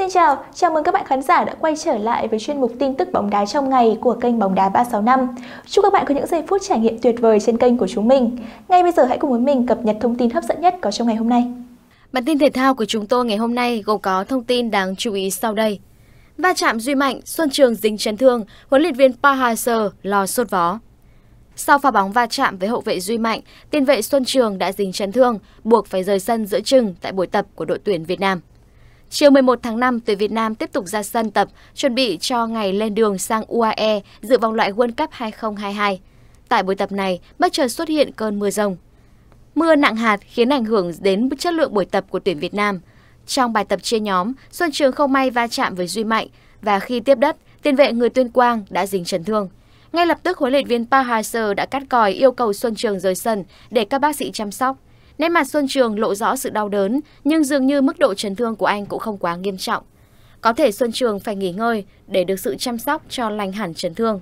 Xin chào, chào mừng các bạn khán giả đã quay trở lại với chuyên mục tin tức bóng đá trong ngày của kênh Bóng đá 365. Chúc các bạn có những giây phút trải nghiệm tuyệt vời trên kênh của chúng mình. Ngay bây giờ hãy cùng với mình cập nhật thông tin hấp dẫn nhất có trong ngày hôm nay. Bản tin thể thao của chúng tôi ngày hôm nay gồm có thông tin đáng chú ý sau đây. Va chạm Duy Mạnh, Xuân Trường dính chấn thương, huấn luyện viên Pa Heiser lo sốt vó. Sau pha bóng va chạm với hậu vệ Duy Mạnh, tiền vệ Xuân Trường đã dính chấn thương, buộc phải rời sân giữa chừng tại buổi tập của đội tuyển Việt Nam. Chiều 11 tháng 5, tuyển Việt Nam tiếp tục ra sân tập, chuẩn bị cho ngày lên đường sang UAE dự vòng loại World Cup 2022. Tại buổi tập này, bất chợt xuất hiện cơn mưa rông. Mưa nặng hạt khiến ảnh hưởng đến chất lượng buổi tập của tuyển Việt Nam. Trong bài tập chia nhóm, Xuân Trường không may va chạm với Duy Mạnh và khi tiếp đất, tiền vệ người tuyên quang đã dính chấn thương. Ngay lập tức huấn luyện viên Park Hang-seo đã cắt còi yêu cầu Xuân Trường rời sân để các bác sĩ chăm sóc. Nét mặt Xuân Trường lộ rõ sự đau đớn, nhưng dường như mức độ chấn thương của anh cũng không quá nghiêm trọng. Có thể Xuân Trường phải nghỉ ngơi để được sự chăm sóc cho lành hẳn chấn thương.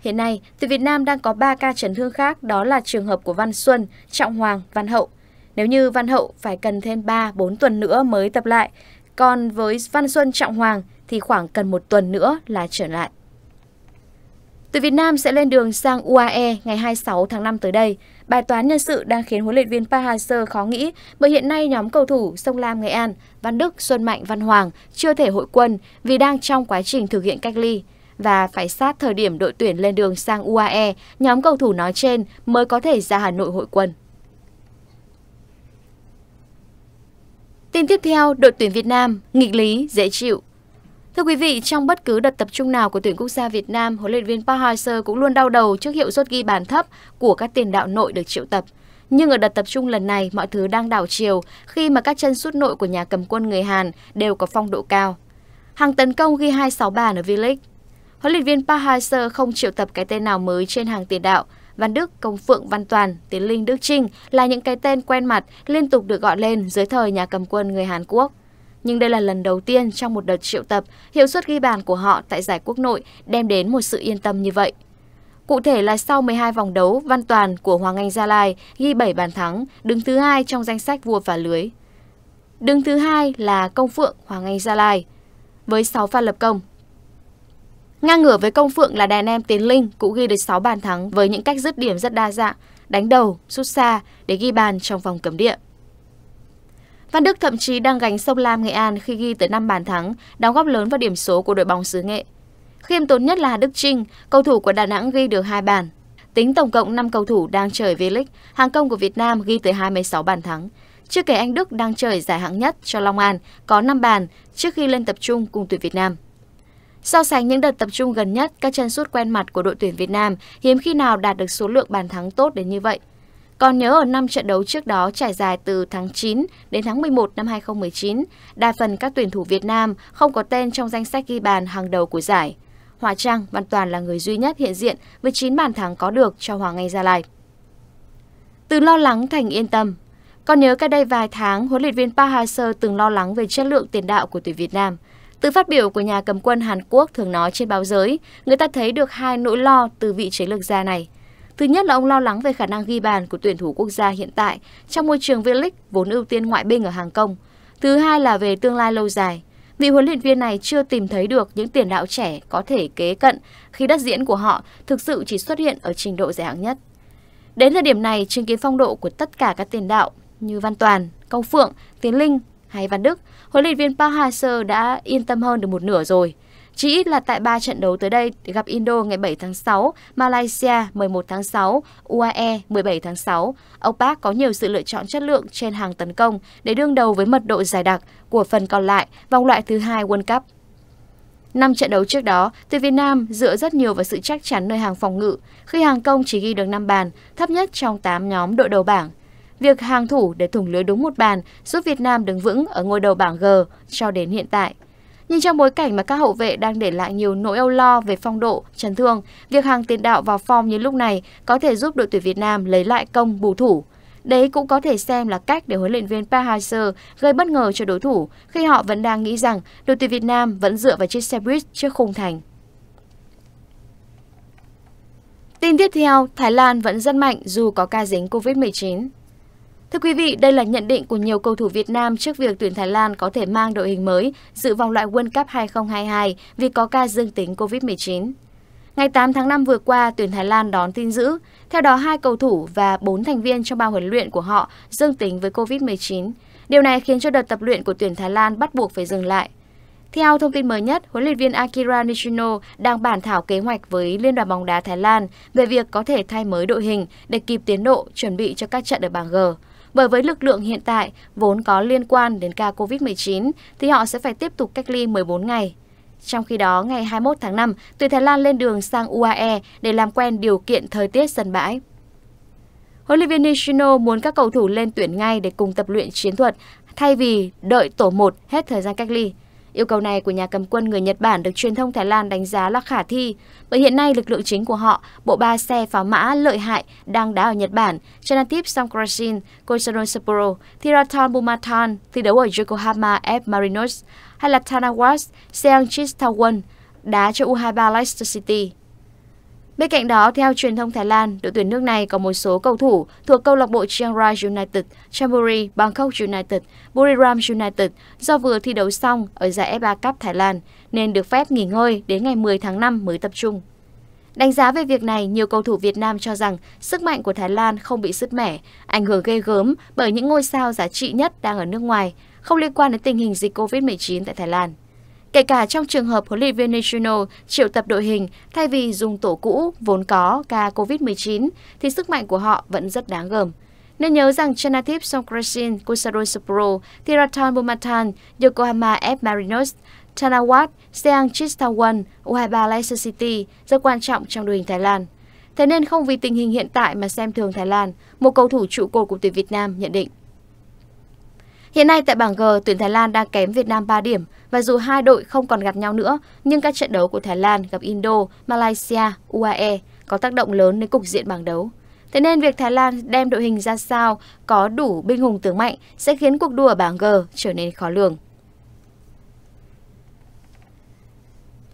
Hiện nay, tuyển Việt Nam đang có 3 ca chấn thương khác đó là trường hợp của Văn Xuân, Trọng Hoàng, Văn Hậu. Nếu như Văn Hậu phải cần thêm 3-4 tuần nữa mới tập lại, còn với Văn Xuân, Trọng Hoàng thì khoảng cần một tuần nữa là trở lại. Tuyển Việt Nam sẽ lên đường sang UAE ngày 26 tháng 5 tới đây. Bài toán nhân sự đang khiến huấn luyện viên Park Hang-seo khó nghĩ bởi hiện nay nhóm cầu thủ Sông Lam Nghệ An, Văn Đức, Xuân Mạnh, Văn Hoàng chưa thể hội quân vì đang trong quá trình thực hiện cách ly và phải sát thời điểm đội tuyển lên đường sang UAE, nhóm cầu thủ nói trên mới có thể ra Hà Nội hội quân. Tin tiếp theo, đội tuyển Việt Nam nghịch lý dễ chịu Thưa quý vị, trong bất cứ đợt tập trung nào của tuyển quốc gia Việt Nam, huấn luyện viên Park Hang-seo cũng luôn đau đầu trước hiệu suất ghi bàn thấp của các tiền đạo nội được triệu tập. Nhưng ở đợt tập trung lần này, mọi thứ đang đảo chiều khi mà các chân sút nội của nhà cầm quân người Hàn đều có phong độ cao. Hàng tấn công ghi 26 bàn ở V-League. Huấn luyện viên Park Hang-seo không triệu tập cái tên nào mới trên hàng tiền đạo. Văn Đức, Công Phượng, Văn Toàn, Tiến Linh, Đức Trinh là những cái tên quen mặt liên tục được gọi lên dưới thời nhà cầm quân người Hàn Quốc nhưng đây là lần đầu tiên trong một đợt triệu tập, hiệu suất ghi bàn của họ tại giải quốc nội đem đến một sự yên tâm như vậy. Cụ thể là sau 12 vòng đấu, Văn Toàn của Hoàng Anh Gia Lai ghi 7 bàn thắng, đứng thứ hai trong danh sách vua và lưới. Đứng thứ hai là Công Phượng Hoàng Anh Gia Lai với 6 pha lập công. Ngang ngửa với Công Phượng là đàn em Tiến Linh cũng ghi được 6 bàn thắng với những cách dứt điểm rất đa dạng, đánh đầu, sút xa để ghi bàn trong vòng cấm địa. Văn Đức thậm chí đang gánh sông Lam Nghệ An khi ghi tới 5 bàn thắng, đóng góp lớn vào điểm số của đội bóng xứ Nghệ. Khiêm tốn nhất là Đức Trinh, cầu thủ của Đà Nẵng ghi được 2 bàn. Tính tổng cộng 5 cầu thủ đang chơi V-League, hàng công của Việt Nam ghi tới 26 bàn thắng. Chưa kể anh Đức đang chơi giải hạng nhất cho Long An có 5 bàn trước khi lên tập trung cùng tuyển Việt Nam. So sánh những đợt tập trung gần nhất, các chân sút quen mặt của đội tuyển Việt Nam hiếm khi nào đạt được số lượng bàn thắng tốt đến như vậy. Còn nhớ ở năm trận đấu trước đó trải dài từ tháng 9 đến tháng 11 năm 2019, đa phần các tuyển thủ Việt Nam không có tên trong danh sách ghi bàn hàng đầu của giải. Hòa Trang, Văn Toàn là người duy nhất hiện diện với 9 bàn thắng có được cho Hoàng Anh Gia Lai. Từ lo lắng thành yên tâm, còn nhớ cách đây vài tháng, huấn luyện viên Park Hang-seo từng lo lắng về chất lượng tiền đạo của tuyển Việt Nam. Từ phát biểu của nhà cầm quân Hàn Quốc thường nói trên báo giới, người ta thấy được hai nỗi lo từ vị chiến lược gia này. Thứ nhất là ông lo lắng về khả năng ghi bàn của tuyển thủ quốc gia hiện tại trong môi trường V-League vốn ưu tiên ngoại binh ở Hàng Công. Thứ hai là về tương lai lâu dài. Vị huấn luyện viên này chưa tìm thấy được những tiền đạo trẻ có thể kế cận khi đất diễn của họ thực sự chỉ xuất hiện ở trình độ giải hạng nhất. Đến thời điểm này, chứng kiến phong độ của tất cả các tiền đạo như Văn Toàn, Công Phượng, Tiến Linh hay Văn Đức, huấn luyện viên Park Hang-seo đã yên tâm hơn được một nửa rồi – chỉ ít là tại 3 trận đấu tới đây gặp Indo ngày 7 tháng 6, Malaysia 11 tháng 6, UAE 17 tháng 6, ông Park có nhiều sự lựa chọn chất lượng trên hàng tấn công để đương đầu với mật độ dài đặc của phần còn lại vòng loại thứ hai World Cup. Năm trận đấu trước đó, tuyển Việt Nam dựa rất nhiều vào sự chắc chắn nơi hàng phòng ngự, khi hàng công chỉ ghi được 5 bàn, thấp nhất trong 8 nhóm đội đầu bảng. Việc hàng thủ để thủng lưới đúng một bàn giúp Việt Nam đứng vững ở ngôi đầu bảng G cho đến hiện tại. Nhưng trong bối cảnh mà các hậu vệ đang để lại nhiều nỗi âu lo về phong độ, chấn thương, việc hàng tiền đạo vào form như lúc này có thể giúp đội tuyển Việt Nam lấy lại công bù thủ. Đấy cũng có thể xem là cách để huấn luyện viên Park Hang-seo gây bất ngờ cho đối thủ khi họ vẫn đang nghĩ rằng đội tuyển Việt Nam vẫn dựa vào chiếc xe buýt trước khung thành. Tin tiếp theo, Thái Lan vẫn rất mạnh dù có ca dính COVID-19. Thưa quý vị, đây là nhận định của nhiều cầu thủ Việt Nam trước việc tuyển Thái Lan có thể mang đội hình mới dự vòng loại World Cup 2022 vì có ca dương tính COVID-19. Ngày 8 tháng 5 vừa qua, tuyển Thái Lan đón tin dữ. Theo đó, hai cầu thủ và 4 thành viên trong ban huấn luyện của họ dương tính với COVID-19. Điều này khiến cho đợt tập luyện của tuyển Thái Lan bắt buộc phải dừng lại. Theo thông tin mới nhất, huấn luyện viên Akira Nishino đang bản thảo kế hoạch với Liên đoàn bóng đá Thái Lan về việc có thể thay mới đội hình để kịp tiến độ chuẩn bị cho các trận ở bảng G. Bởi với lực lượng hiện tại vốn có liên quan đến ca COVID-19 thì họ sẽ phải tiếp tục cách ly 14 ngày. Trong khi đó, ngày 21 tháng 5, tuyển Thái Lan lên đường sang UAE để làm quen điều kiện thời tiết sân bãi. Huấn luyện viên Nishino muốn các cầu thủ lên tuyển ngay để cùng tập luyện chiến thuật thay vì đợi tổ 1 hết thời gian cách ly. Yêu cầu này của nhà cầm quân người Nhật Bản được truyền thông Thái Lan đánh giá là khả thi, bởi hiện nay lực lượng chính của họ, bộ ba xe pháo mã lợi hại đang đá ở Nhật Bản, Chanatip Songkrasin, Koisaron Sapporo, Thirathon Bumatan, thi đấu ở Yokohama F Marinos hay là Tanawas Seongchis Tawon đá cho U23 Leicester City. Bên cạnh đó, theo truyền thông Thái Lan, đội tuyển nước này có một số cầu thủ thuộc câu lạc bộ Chiang Rai United, Chamburi, Bangkok United, Buriram United do vừa thi đấu xong ở giải FA Cup Thái Lan nên được phép nghỉ ngơi đến ngày 10 tháng 5 mới tập trung. Đánh giá về việc này, nhiều cầu thủ Việt Nam cho rằng sức mạnh của Thái Lan không bị sứt mẻ, ảnh hưởng ghê gớm bởi những ngôi sao giá trị nhất đang ở nước ngoài, không liên quan đến tình hình dịch COVID-19 tại Thái Lan kể cả trong trường hợp huấn luyện viên National triệu tập đội hình thay vì dùng tổ cũ vốn có ca COVID-19 thì sức mạnh của họ vẫn rất đáng gờm. Nên nhớ rằng Chanathip Songkrasin, Kusaro Sapporo, Tiraton Bumatan, Yokohama F. Marinos, Tanawat, Seang Chittawon, U23 Leicester City rất quan trọng trong đội hình Thái Lan. Thế nên không vì tình hình hiện tại mà xem thường Thái Lan, một cầu thủ trụ cột của tuyển Việt Nam nhận định. Hiện nay tại bảng G, tuyển Thái Lan đang kém Việt Nam 3 điểm và dù hai đội không còn gặp nhau nữa, nhưng các trận đấu của Thái Lan gặp Indo, Malaysia, UAE có tác động lớn đến cục diện bảng đấu. Thế nên việc Thái Lan đem đội hình ra sao có đủ binh hùng tướng mạnh sẽ khiến cuộc đua ở bảng G trở nên khó lường.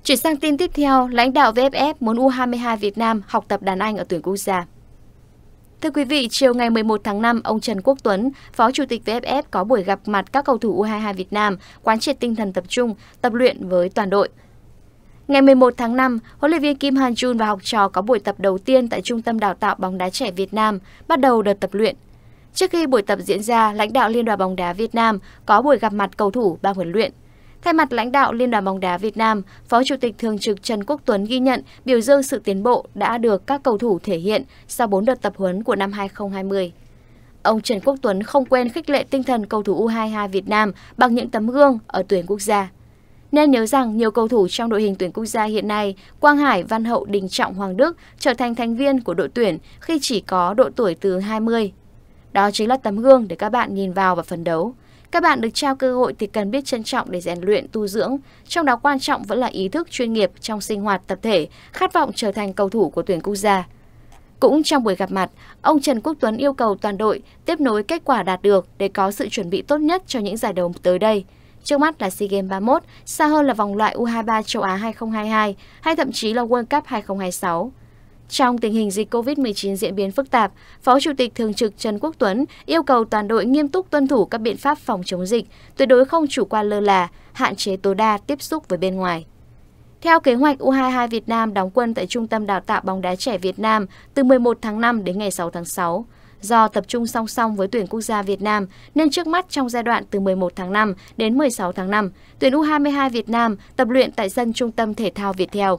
Chuyển sang tin tiếp theo, lãnh đạo VFF muốn U22 Việt Nam học tập đàn anh ở tuyển quốc gia. Thưa quý vị, chiều ngày 11 tháng 5, ông Trần Quốc Tuấn, Phó Chủ tịch VFF có buổi gặp mặt các cầu thủ U22 Việt Nam, quán triệt tinh thần tập trung, tập luyện với toàn đội. Ngày 11 tháng 5, huấn luyện viên Kim Han Jun và học trò có buổi tập đầu tiên tại Trung tâm Đào tạo bóng đá trẻ Việt Nam, bắt đầu đợt tập luyện. Trước khi buổi tập diễn ra, lãnh đạo Liên đoàn bóng đá Việt Nam có buổi gặp mặt cầu thủ, ban huấn luyện, Thay mặt lãnh đạo Liên đoàn bóng đá Việt Nam, Phó Chủ tịch Thường trực Trần Quốc Tuấn ghi nhận biểu dương sự tiến bộ đã được các cầu thủ thể hiện sau 4 đợt tập huấn của năm 2020. Ông Trần Quốc Tuấn không quên khích lệ tinh thần cầu thủ U22 Việt Nam bằng những tấm gương ở tuyển quốc gia. Nên nhớ rằng nhiều cầu thủ trong đội hình tuyển quốc gia hiện nay, Quang Hải, Văn Hậu, Đình Trọng, Hoàng Đức trở thành thành viên của đội tuyển khi chỉ có độ tuổi từ 20. Đó chính là tấm gương để các bạn nhìn vào và phấn đấu. Các bạn được trao cơ hội thì cần biết trân trọng để rèn luyện, tu dưỡng. Trong đó quan trọng vẫn là ý thức chuyên nghiệp trong sinh hoạt tập thể, khát vọng trở thành cầu thủ của tuyển quốc gia. Cũng trong buổi gặp mặt, ông Trần Quốc Tuấn yêu cầu toàn đội tiếp nối kết quả đạt được để có sự chuẩn bị tốt nhất cho những giải đấu tới đây. Trước mắt là SEA Games 31, xa hơn là vòng loại U23 châu Á 2022 hay thậm chí là World Cup 2026. Trong tình hình dịch COVID-19 diễn biến phức tạp, Phó Chủ tịch Thường trực Trần Quốc Tuấn yêu cầu toàn đội nghiêm túc tuân thủ các biện pháp phòng chống dịch, tuyệt đối không chủ quan lơ là, hạn chế tối đa tiếp xúc với bên ngoài. Theo kế hoạch, U22 Việt Nam đóng quân tại Trung tâm Đào tạo bóng đá trẻ Việt Nam từ 11 tháng 5 đến ngày 6 tháng 6. Do tập trung song song với tuyển quốc gia Việt Nam, nên trước mắt trong giai đoạn từ 11 tháng 5 đến 16 tháng 5, tuyển U22 Việt Nam tập luyện tại sân Trung tâm Thể thao Việt Theo.